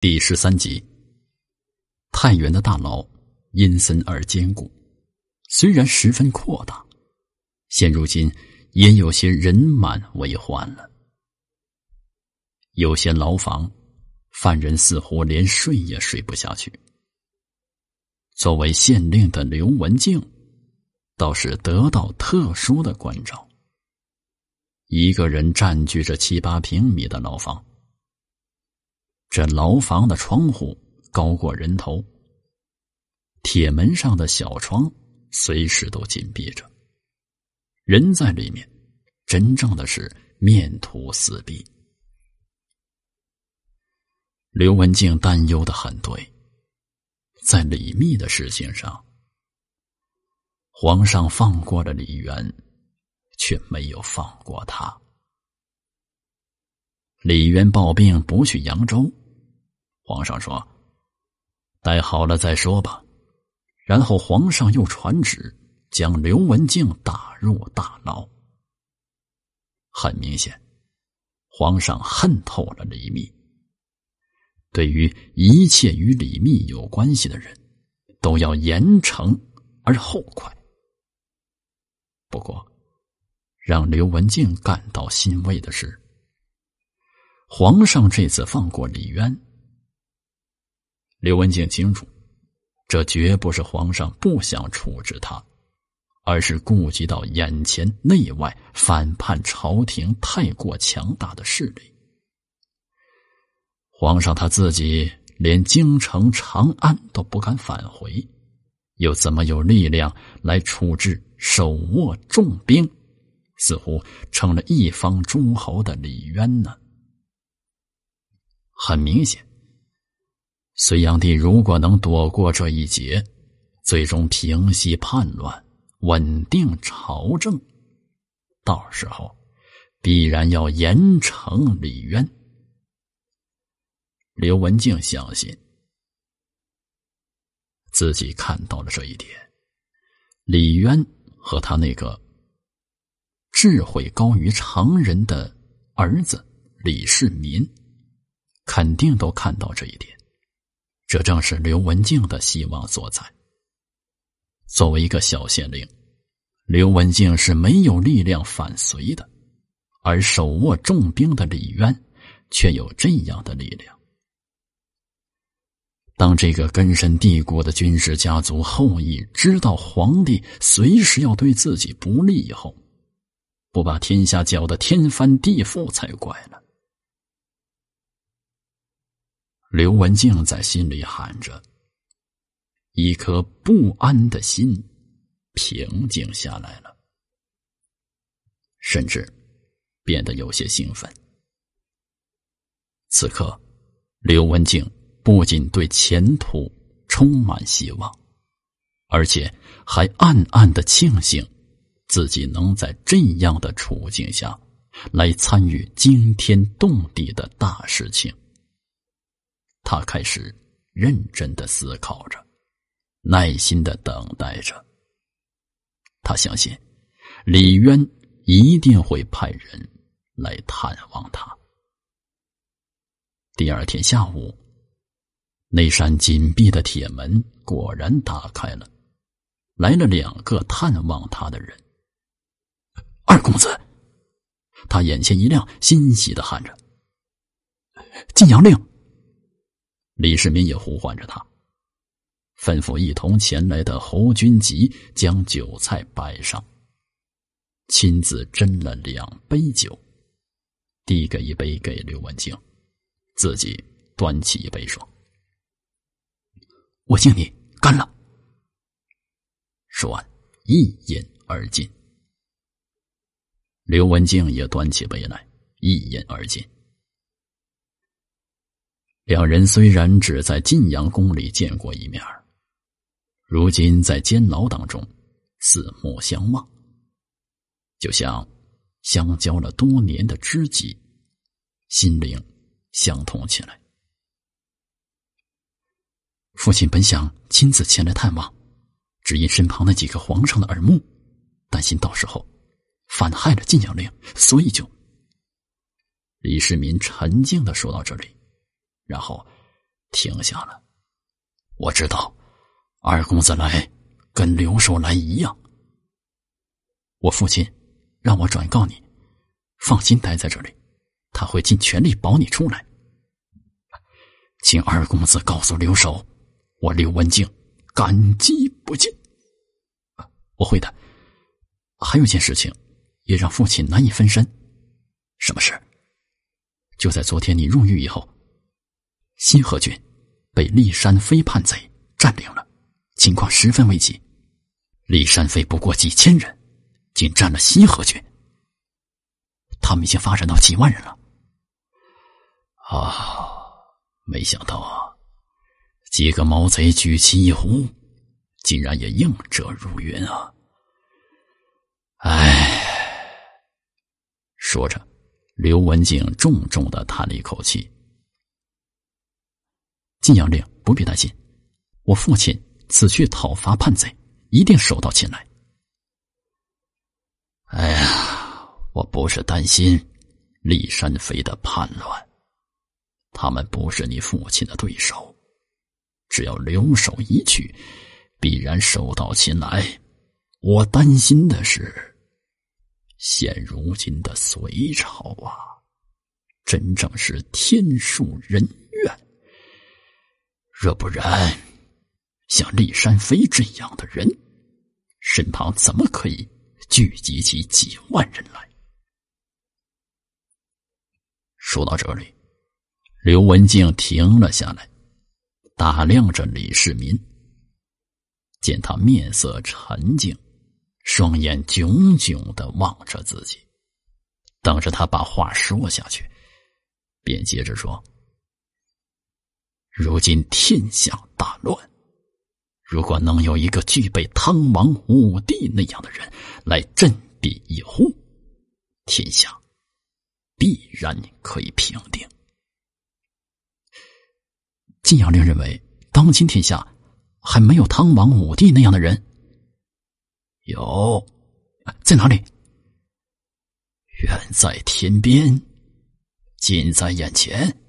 第十三集，太原的大牢阴森而坚固，虽然十分扩大，现如今也有些人满为患了。有些牢房，犯人似乎连睡也睡不下去。作为县令的刘文静倒是得到特殊的关照，一个人占据着七八平米的牢房。这牢房的窗户高过人头，铁门上的小窗随时都紧闭着。人在里面，真正的是面土死壁。刘文静担忧的很对，在李密的事情上，皇上放过了李渊，却没有放过他。李渊抱病不去扬州。皇上说：“待好了再说吧。”然后皇上又传旨，将刘文静打入大牢。很明显，皇上恨透了李密。对于一切与李密有关系的人，都要严惩而后快。不过，让刘文静感到欣慰的是，皇上这次放过李渊。刘文静清楚，这绝不是皇上不想处置他，而是顾及到眼前内外反叛朝廷太过强大的势力。皇上他自己连京城长安都不敢返回，又怎么有力量来处置手握重兵、似乎成了一方诸侯的李渊呢？很明显。隋炀帝如果能躲过这一劫，最终平息叛乱、稳定朝政，到时候必然要严惩李渊。刘文静相信自己看到了这一点，李渊和他那个智慧高于常人的儿子李世民，肯定都看到这一点。这正是刘文静的希望所在。作为一个小县令，刘文静是没有力量反隋的，而手握重兵的李渊却有这样的力量。当这个根深蒂固的军事家族后裔知道皇帝随时要对自己不利以后，不把天下搅得天翻地覆才怪了。刘文静在心里喊着，一颗不安的心平静下来了，甚至变得有些兴奋。此刻，刘文静不仅对前途充满希望，而且还暗暗的庆幸自己能在这样的处境下来参与惊天动地的大事情。他开始认真的思考着，耐心的等待着。他相信李渊一定会派人来探望他。第二天下午，那扇紧闭的铁门果然打开了，来了两个探望他的人。二公子，他眼前一亮，欣喜的喊着：“晋阳令。”李世民也呼唤着他，吩咐一同前来的侯君集将酒菜摆上，亲自斟了两杯酒，递给一杯给刘文静，自己端起一杯说：“我敬你，干了。”说完，一饮而尽。刘文静也端起杯来，一饮而尽。两人虽然只在晋阳宫里见过一面，如今在监牢当中，四目相望，就像相交了多年的知己，心灵相通起来。父亲本想亲自前来探望，只因身旁那几个皇上的耳目，担心到时候反害了晋阳令，所以就。李世民沉静的说到这里。然后，停下了。我知道，二公子来，跟刘守来一样。我父亲让我转告你，放心待在这里，他会尽全力保你出来。请二公子告诉刘守，我刘文静感激不尽。我会的。还有一件事情，也让父亲难以分身。什么事？就在昨天，你入狱以后。西河郡被骊山飞叛贼占领了，情况十分危急。骊山飞不过几千人，竟占了西河郡。他们已经发展到几万人了。啊，没想到啊，几个毛贼举旗一呼，竟然也应者如云啊！唉，说着，刘文静重重的叹了一口气。晋阳令不必担心，我父亲此去讨伐叛贼，一定手到擒来。哎呀，我不是担心李山飞的叛乱，他们不是你父亲的对手，只要留守一去，必然手到擒来。我担心的是，现如今的隋朝啊，真正是天数人怨。若不然，像厉山飞这样的人，身旁怎么可以聚集起几万人来？说到这里，刘文静停了下来，打量着李世民，见他面色沉静，双眼炯炯的望着自己，等着他把话说下去，便接着说。如今天下大乱，如果能有一个具备汤王、武帝那样的人来振臂一呼，天下必然可以平定。晋阳令认为，当今天下还没有汤王、武帝那样的人，有在哪里？远在天边，近在眼前。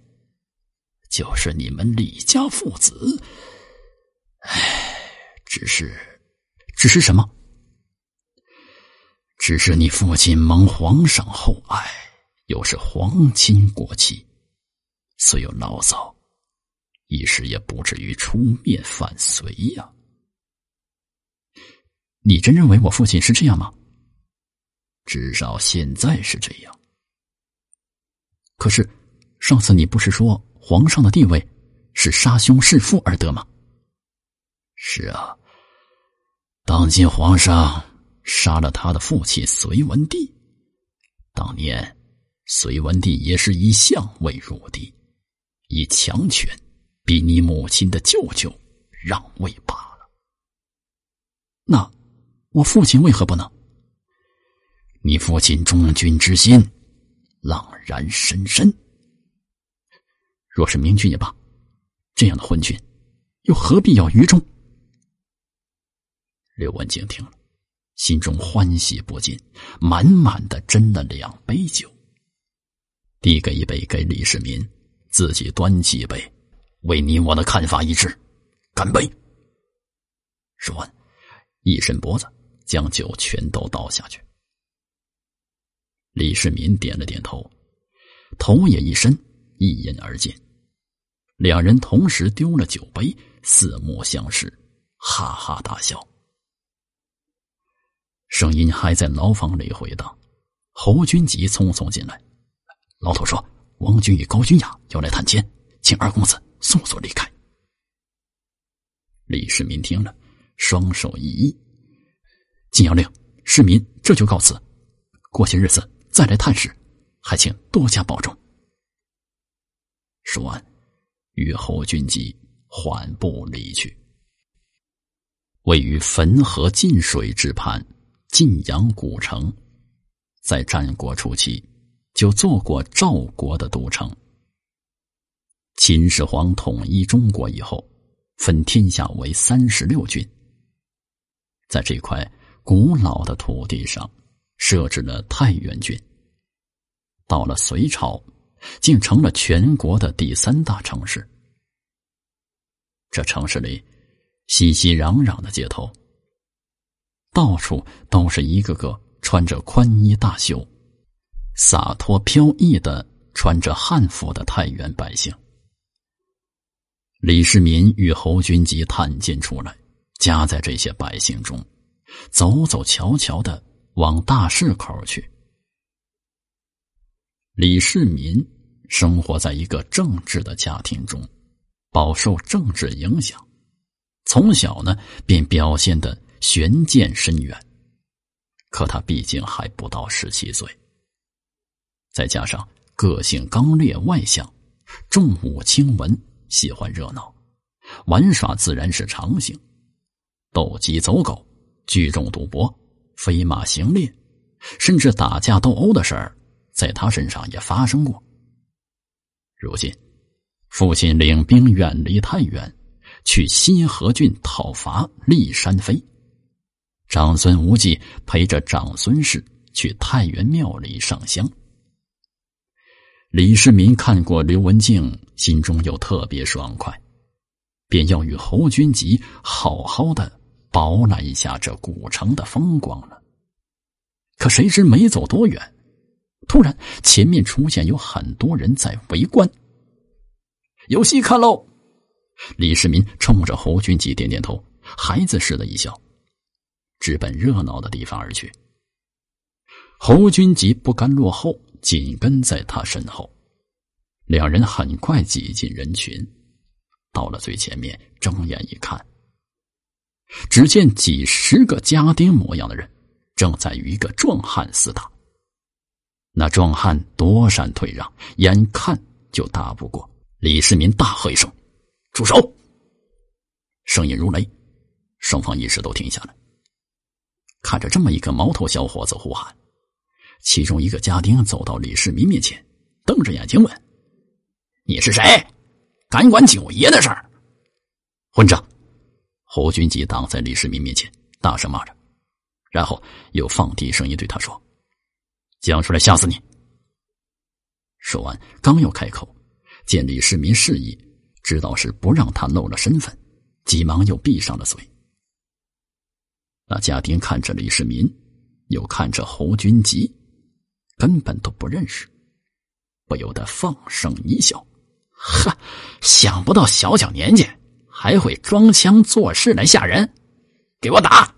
就是你们李家父子，唉，只是，只是什么？只是你父亲蒙皇上厚爱，又是皇亲国戚，虽有牢骚，一时也不至于出面反隋呀。你真认为我父亲是这样吗？至少现在是这样。可是上次你不是说？皇上的地位是杀兄弑父而得吗？是啊。当今皇上杀了他的父亲隋文帝，当年隋文帝也是以相位入帝，以强权逼你母亲的舅舅让位罢了。那我父亲为何不能？你父亲忠君之心，朗然深深。若是明君也罢，这样的昏君，又何必要愚忠？刘文静听了，心中欢喜不尽，满满的斟了两杯酒，递给一杯给李世民，自己端起一杯，为你我的看法一致，干杯！说完，一伸脖子，将酒全都倒下去。李世民点了点头，头也一伸。一饮而尽，两人同时丢了酒杯，四目相视，哈哈大笑。声音还在牢房里回荡。侯君集匆匆进来，老头说：“王军与高君雅要来探监，请二公子速速离开。”李世民听了，双手一一。金药令，世民这就告辞，过些日子再来探视，还请多加保重。”说完，与侯俊吉缓步离去。位于汾河晋水之畔，晋阳古城，在战国初期就做过赵国的都城。秦始皇统一中国以后，分天下为三十六郡，在这块古老的土地上设置了太原郡。到了隋朝。竟成了全国的第三大城市。这城市里，熙熙攘攘的街头，到处都是一个个穿着宽衣大袖、洒脱飘逸的穿着汉服的太原百姓。李世民与侯君集探监出来，夹在这些百姓中，走走瞧瞧的往大市口去。李世民生活在一个政治的家庭中，饱受政治影响，从小呢便表现的玄见深远。可他毕竟还不到十七岁，再加上个性刚烈外向，重武轻文，喜欢热闹，玩耍自然是常性，斗鸡走狗，聚众赌博，飞马行猎，甚至打架斗殴的事儿。在他身上也发生过。如今，父亲领兵远离太原，去新河郡讨伐立山飞。长孙无忌陪着长孙氏去太原庙里上香。李世民看过刘文静，心中又特别爽快，便要与侯君集好好的饱览一下这古城的风光了。可谁知没走多远。突然，前面出现有很多人在围观，有戏看喽！李世民冲着侯君集点点头，孩子似的一笑，直奔热闹的地方而去。侯君集不甘落后，紧跟在他身后，两人很快挤进人群，到了最前面，睁眼一看，只见几十个家丁模样的人正在与一个壮汉厮打。那壮汉躲闪退让，眼看就打不过。李世民大喝一声：“住手！”声音如雷，双方一时都停下来。看着这么一个毛头小伙子呼喊，其中一个家丁走到李世民面前，瞪着眼睛问：“你是谁？敢管九爷的事儿？”混账！侯君集挡在李世民面前，大声骂着，然后又放低声音对他说。讲出来吓死你！说完，刚要开口，见李世民示意，知道是不让他露了身份，急忙又闭上了嘴。那家丁看着李世民，又看着侯君集，根本都不认识，不由得放声一笑：“哈，想不到小小年纪还会装腔作势来吓人，给我打！”